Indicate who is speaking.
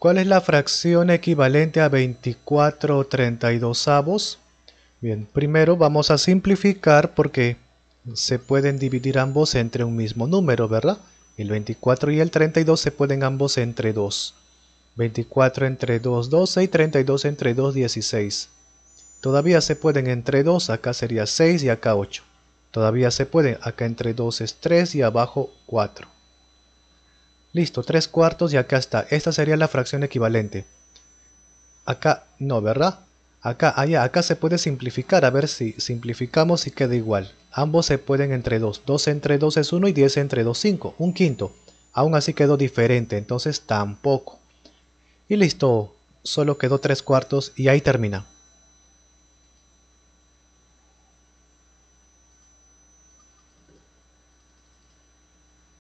Speaker 1: ¿Cuál es la fracción equivalente a 24 32 avos? Bien, primero vamos a simplificar porque se pueden dividir ambos entre un mismo número, ¿verdad? El 24 y el 32 se pueden ambos entre 2. 24 entre 2, 12 y 32 entre 2, 16. Todavía se pueden entre 2, acá sería 6 y acá 8. Todavía se pueden, acá entre 2 es 3 y abajo 4. Listo, 3 cuartos y acá está. Esta sería la fracción equivalente. Acá no, ¿verdad? Acá, allá, acá se puede simplificar. A ver si simplificamos y queda igual. Ambos se pueden entre 2. 2 entre 2 es 1 y 10 entre 2 es 5. Un quinto. Aún así quedó diferente, entonces tampoco. Y listo, solo quedó tres cuartos y ahí termina.